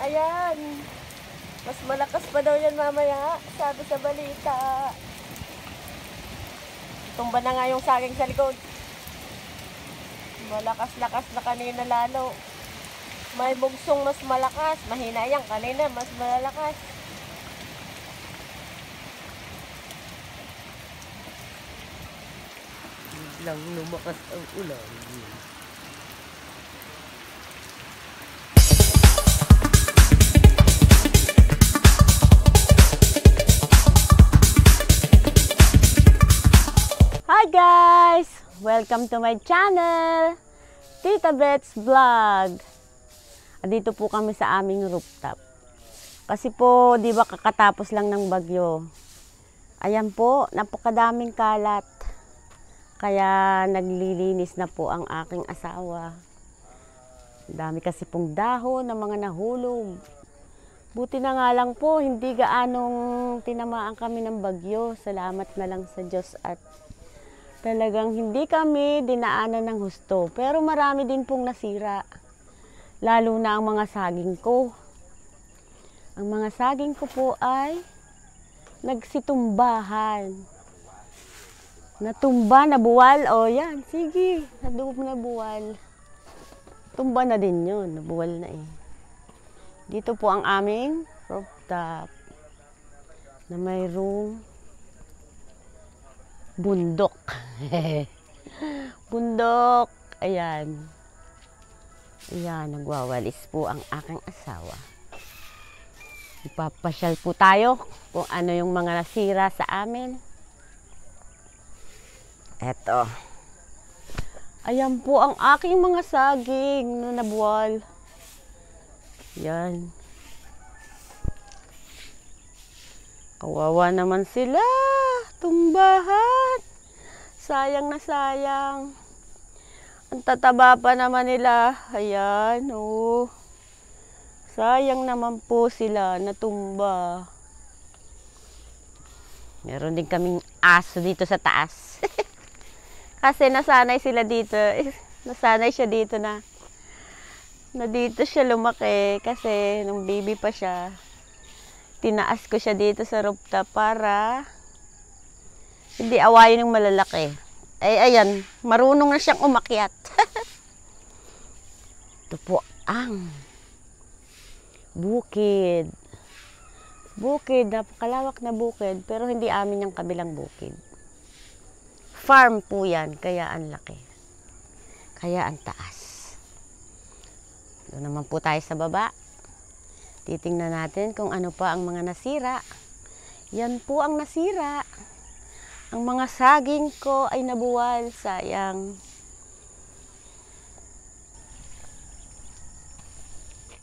Ayan. Mas malakas pa daw yan mamaya, sabi sa balita. Tumba na nga yung saging sa likod. Malakas-lakas na kanina lalo. May bugsong mas malakas. Mahina yan kanina, mas malakas. Biglang lumakas ang ulan. Welcome to my channel! Tita Bets Vlog! Andito po kami sa aming rooftop. Kasi po, di ba kakatapos lang ng bagyo. Ayan po, napakadaming kalat. Kaya naglilinis na po ang aking asawa. Dami kasi pong dahon ng mga nahulog. Buti na nga lang po, hindi gaanong tinamaan kami ng bagyo. Salamat na lang sa Diyos at Talagang hindi kami dinaanan ng husto. Pero marami din pong nasira. Lalo na ang mga saging ko. Ang mga saging ko po ay nagsitumbahan. Natumba, nabuwal. O oh, yan, sige. Nadup nabuwal. Tumba na din yun. Nabuwal na eh. Dito po ang aming rooftop na may room bundok. bundok. Ayan. Ayan, nagwawalis po ang aking asawa. Ipapasyal po tayo kung ano yung mga nasira sa amin. Eto. Ayan po ang aking mga saging na nabuwal. Ayan. Kawawa naman sila. Tumbahan sayang na sayang. Ang tataba pa naman nila. Ayan, oh. Sayang naman po sila natumba. Meron din kaming aso dito sa taas. Kasi nasanay sila dito. Nasanay siya dito na na dito siya lumaki kasi nung baby pa siya tinaas ko siya dito sa rooftop para hindi awayin ng malalaki. Ay, ayan. Marunong na siyang umakyat. Ito po ang bukid. Bukid, napakalawak na bukid, pero hindi amin yung kabilang bukid. Farm po yan, kaya ang laki. Kaya ang taas. Doon naman po tayo sa baba. Titingnan natin kung ano pa ang mga nasira. Yan po ang nasira. Ang mga saging ko ay nabuwal, sayang.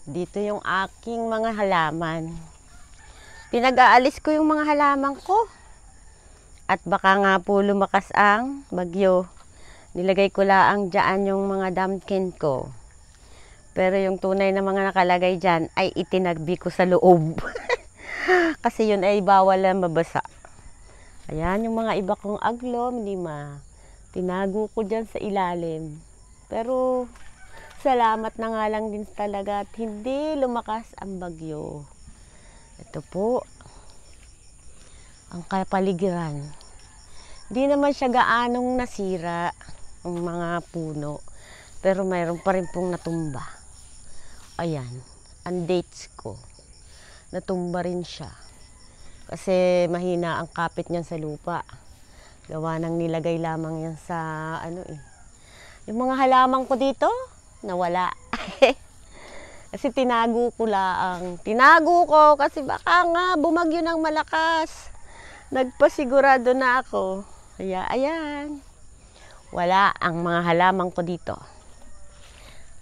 Dito yung aking mga halaman. Pinag-aalis ko yung mga halaman ko. At baka nga po lumakas ang bagyo. Nilagay ko laang dyan yung mga damkin ko. Pero yung tunay na mga nakalagay dyan ay itinagbi ko sa loob. Kasi yun ay bawal na mabasa. Ayan, yung mga iba kong aglom, lima. Tinago ko dyan sa ilalim. Pero, salamat na nga lang din talaga at hindi lumakas ang bagyo. Ito po, ang kapaligiran. Hindi naman siya gaanong nasira ang mga puno. Pero mayroon pa rin pong natumba. Ayan, ang dates ko. Natumba rin siya. Kasi mahina ang kapit niyan sa lupa. Gawa ng nilagay lamang yan sa ano eh. Yung mga halaman ko dito, nawala. kasi tinago ko lang. Tinago ko kasi baka nga bumagyo ng malakas. Nagpasigurado na ako. Kaya ayan. Wala ang mga halaman ko dito.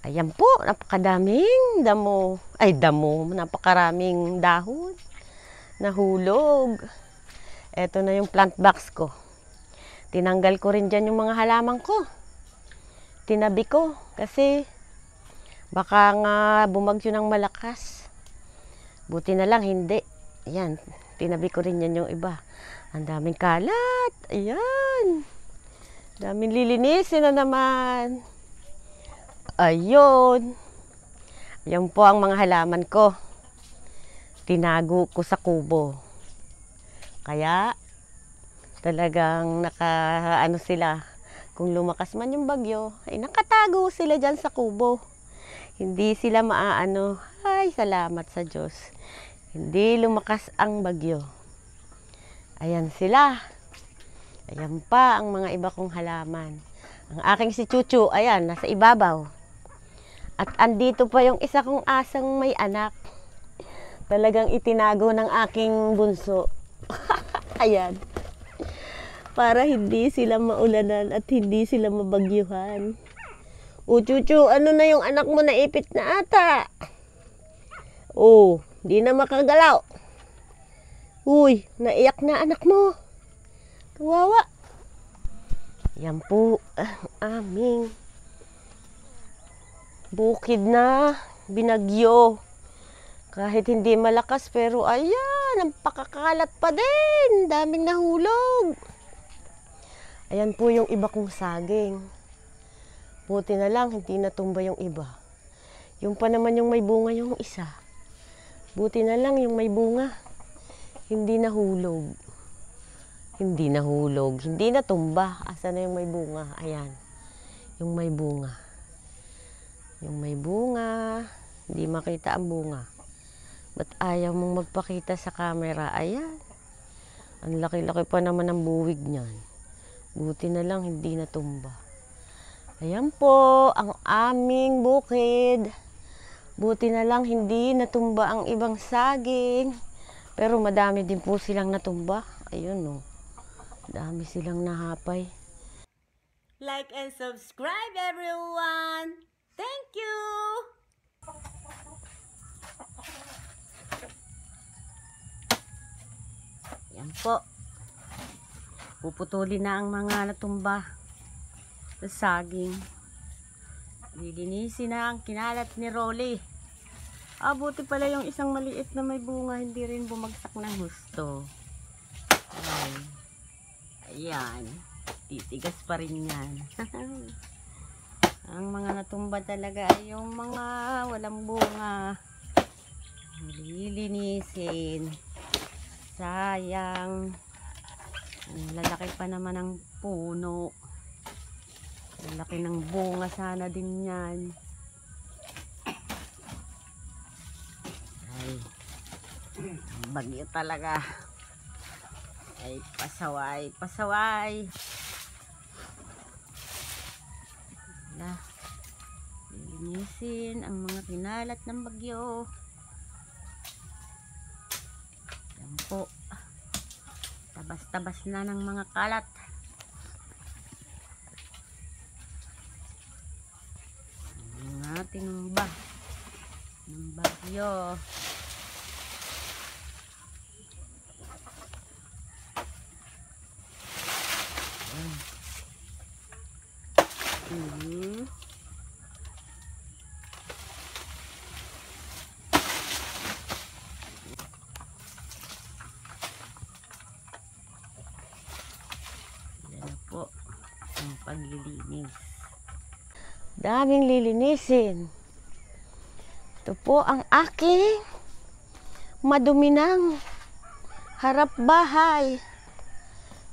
Ayan po, napakadaming damo. Ay, damo. Napakaraming dahon. Nahulog. Ito na yung plant box ko. Tinanggal ko rin dyan yung mga halaman ko. Tinabi ko kasi baka nga bumagyo ng malakas. Buti na lang hindi. Yan, tinabi ko rin yan yung iba. Ang daming kalat. Ayan. Daming lilinisin na naman. Ayun. Yan po ang mga halaman ko tinago ko sa kubo. Kaya talagang naka ano sila kung lumakas man yung bagyo ay nakatago sila diyan sa kubo. Hindi sila maaano. Ay salamat sa Diyos. Hindi lumakas ang bagyo. Ayan sila. Ayan pa ang mga iba kong halaman. Ang aking si Chuchu, ayan, nasa ibabaw. At andito pa yung isa kong asang may anak. Talagang itinago ng aking bunso. Ayan. Para hindi sila maulanan at hindi sila mabagyuhan. Uchuchu, ano na yung anak mo na ipit na ata? Oh, di na makagalaw. Uy, naiyak na anak mo. Kawawa. Yan po ang aming bukid na binagyo. Kahit hindi malakas pero ayan, ang pakakalat pa din. Daming nahulog. Ayan po yung iba kong saging. Buti na lang, hindi natumba yung iba. Yung pa naman yung may bunga yung isa. Buti na lang yung may bunga. Hindi nahulog. Hindi nahulog. Hindi natumba. Asa na yung may bunga? Ayan. Yung may bunga. Yung may bunga. Hindi makita ang bunga. Ba't ayaw mong magpakita sa camera? Ayan. Ang laki-laki pa naman ng buwig niyan. Buti na lang hindi natumba. Ayan po, ang aming bukid. Buti na lang hindi natumba ang ibang saging. Pero madami din po silang natumba. Ayun no. Dami silang nahapay. Like and subscribe everyone. Thank you. Yan po. Puputulin na ang mga natumba sa saging. Lilinisin na ang kinalat ni Rolly. Ah, buti pala yung isang maliit na may bunga, hindi rin bumagsak ng gusto. Ayan. Ayan. Titigas pa rin yan. ang mga natumba talaga ay yung mga walang bunga. Lilinisin sayang lalaki pa naman ang puno lalaki ng bunga sana din yan ay bagyo talaga ay pasaway pasaway na linisin ang mga kinalat ng bagyo po tabas-tabas na ng mga kalat natin ng bag ng bagyo daming lilinisin. Ito po ang aking maduminang harap bahay.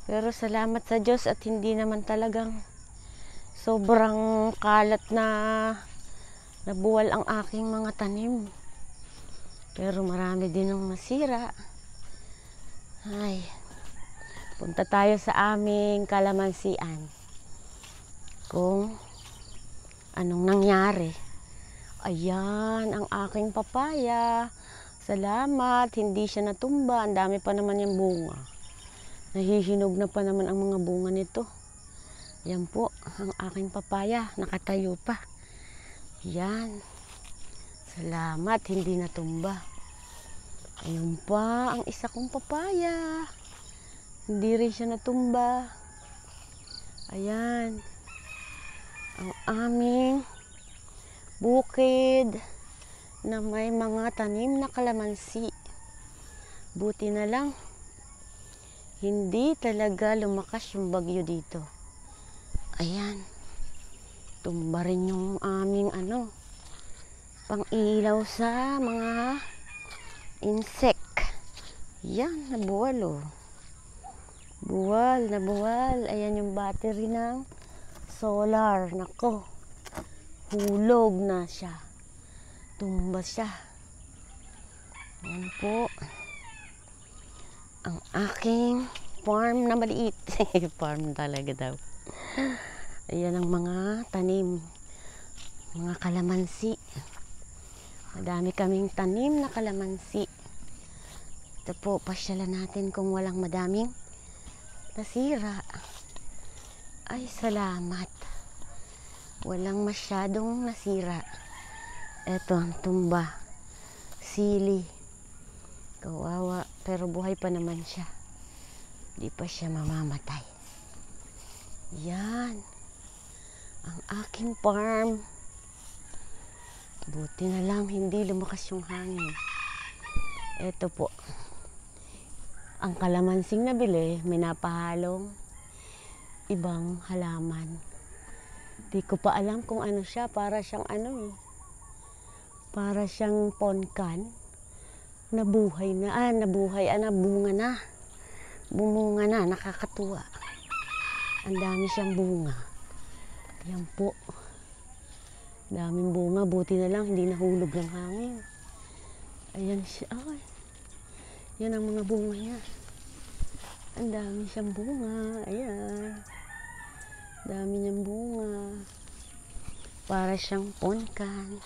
Pero salamat sa Diyos at hindi naman talagang sobrang kalat na nabuwal ang aking mga tanim. Pero marami din ang masira. Ay, punta tayo sa aming kalamansian. Kung anong nangyari. Ayan, ang aking papaya. Salamat, hindi siya natumba. Ang dami pa naman yung bunga. Nahihinog na pa naman ang mga bunga nito. Yan po, ang aking papaya. Nakatayo pa. Yan. Salamat, hindi natumba. Ayun pa, ang isa kong papaya. Hindi rin siya natumba. Ayan ang aming bukid na may mga tanim na kalamansi. Buti na lang, hindi talaga lumakas yung bagyo dito. Ayan, tumba rin yung aming ano, pang-ilaw sa mga insect. Yan, nabuwal oh. Buwal na buwal. Ayan yung battery ng solar. Nako. Hulog na siya. Tumba siya. Ayan po. Ang aking farm na maliit. farm talaga daw. Ayan ang mga tanim. Mga kalamansi. Madami kaming tanim na kalamansi. Ito po, pasyalan natin kung walang madaming nasira. Ay, salamat walang masyadong nasira eto ang tumba sili kawawa pero buhay pa naman siya di pa siya mamamatay yan ang aking farm buti na lang hindi lumakas yung hangin eto po ang kalamansing nabili may napahalong ibang halaman Di ko pa alam kung ano siya. Para siyang ano eh. Para siyang ponkan. Nabuhay na. Ah, nabuhay. Ah, nabunga na. Bumunga na. Nakakatuwa. Ang dami siyang bunga. Yan po. Daming bunga. Buti na lang. Hindi nahulog ng hangin. Ayan siya. Ay. Yan ang mga bunga niya. Ang dami siyang bunga. Ayan. Dami niyang bunga. Para siyang ponkan.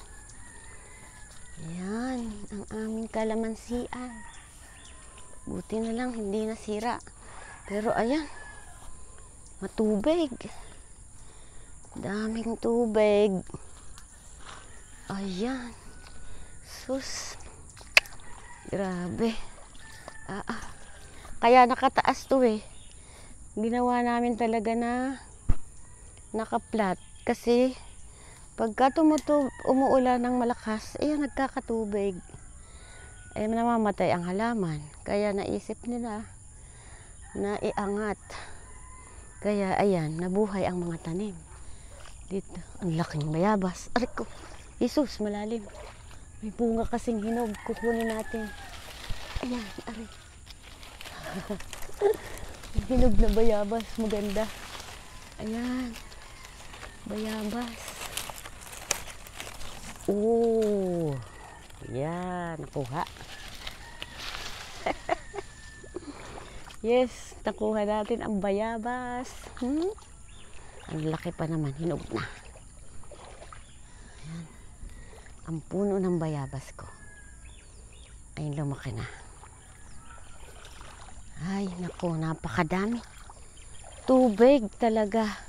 Ayan, ang aming kalamansian. Buti na lang, hindi nasira. Pero ayan, matubig. Daming tubig. Ayan. Sus. Grabe. Ah, ah. Kaya nakataas to eh. Ginawa namin talaga na naka-flat kasi pagka tumutub, umuulan ng malakas, ayan eh, nagkakatubig. Ay eh, namamatay ang halaman. Kaya naisip nila na iangat. Kaya ayan, nabuhay ang mga tanim. Dito, ang laking bayabas. Aray ko, Isus, malalim. May bunga kasing hinog, kukunin natin. Ayan, aray. hinog na bayabas, maganda. Ayan. Bayabas. Oo. Yan, nakuha. yes, nakuha natin ang bayabas. Hmm? Ang laki pa naman, hinog na. Ayan. Ang puno ng bayabas ko ay lumaki na. Ay, naku, napakadami. Tubig talaga.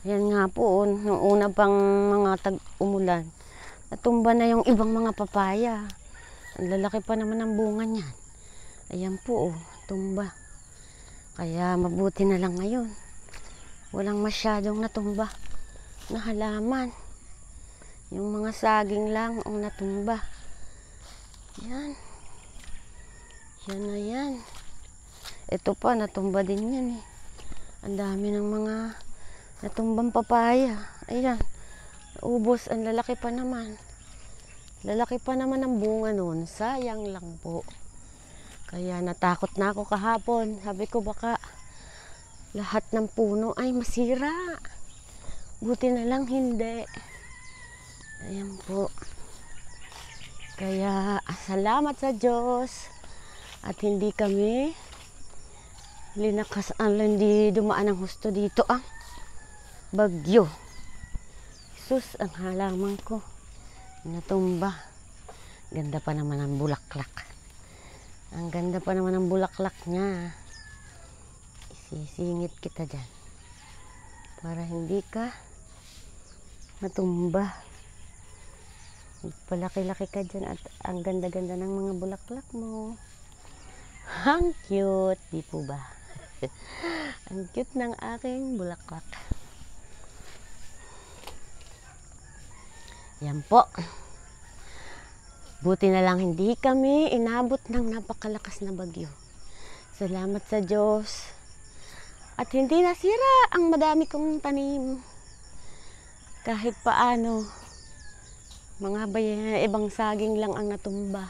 Ayan nga po, oh, nung una pang mga tag-umulan, natumba na yung ibang mga papaya. Ang lalaki pa naman ang bunga niyan. Ayan po, oh, tumba. Kaya mabuti na lang ngayon. Walang masyadong natumba na halaman. Yung mga saging lang ang natumba. Ayan. Yan na yan. Ito pa, natumba din yan eh. Ang dami ng mga Natumbang papaya. Ayan. Ubos. Ang lalaki pa naman. Lalaki pa naman ang bunga nun. Sayang lang po. Kaya natakot na ako kahapon. Sabi ko baka lahat ng puno ay masira. Buti na lang hindi. Ayan po. Kaya salamat sa Diyos at hindi kami linakas ang ah, hindi dumaan ang husto dito ah bagyo. Sus, ang halaman ko. Natumba. Ganda pa naman ang bulaklak. Ang ganda pa naman ang bulaklak niya. Isisingit kita dyan. Para hindi ka matumba. Palaki-laki ka dyan at ang ganda-ganda ng mga bulaklak mo. Ang cute, di po ba? ang cute ng aking bulaklak. Yan po. Buti na lang hindi kami inabot ng napakalakas na bagyo. Salamat sa Diyos. At hindi nasira ang madami kong tanim. Kahit paano, mga bayan, ibang saging lang ang natumba.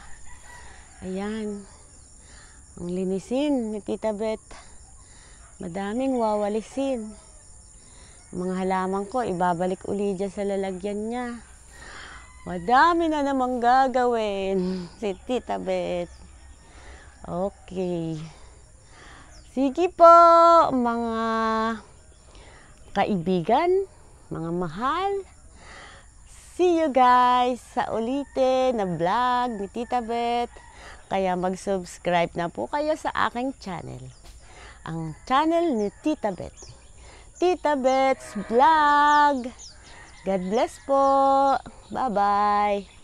Ayan. Ang linisin ni Tita Beth. Madaming wawalisin. Mga halaman ko, ibabalik uli dyan sa lalagyan niya. Madami na namang gagawin si Tita Beth. Okay. Sige po, mga kaibigan, mga mahal. See you guys sa ulitin na vlog ni Tita Beth. Kaya mag-subscribe na po kayo sa aking channel. Ang channel ni Tita Beth. Tita Beth's Vlog. God bless po. Bye-bye.